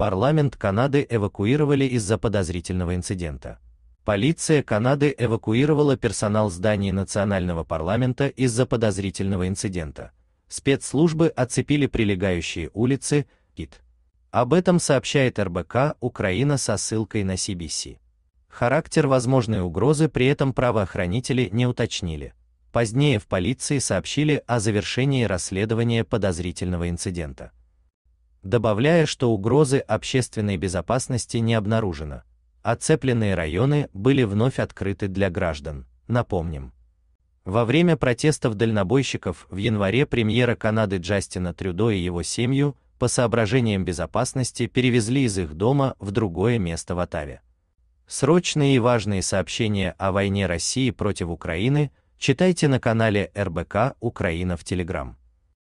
Парламент Канады эвакуировали из-за подозрительного инцидента. Полиция Канады эвакуировала персонал зданий национального парламента из-за подозрительного инцидента. Спецслужбы оцепили прилегающие улицы Кит. Об этом сообщает РБК Украина со ссылкой на CBC. Характер возможной угрозы при этом правоохранители не уточнили. Позднее в полиции сообщили о завершении расследования подозрительного инцидента добавляя, что угрозы общественной безопасности не обнаружено, оцепленные а районы были вновь открыты для граждан. Напомним, во время протестов дальнобойщиков в январе премьера Канады Джастина Трюдо и его семью по соображениям безопасности перевезли из их дома в другое место в Оттаве. Срочные и важные сообщения о войне России против Украины читайте на канале РБК Украина в Telegram.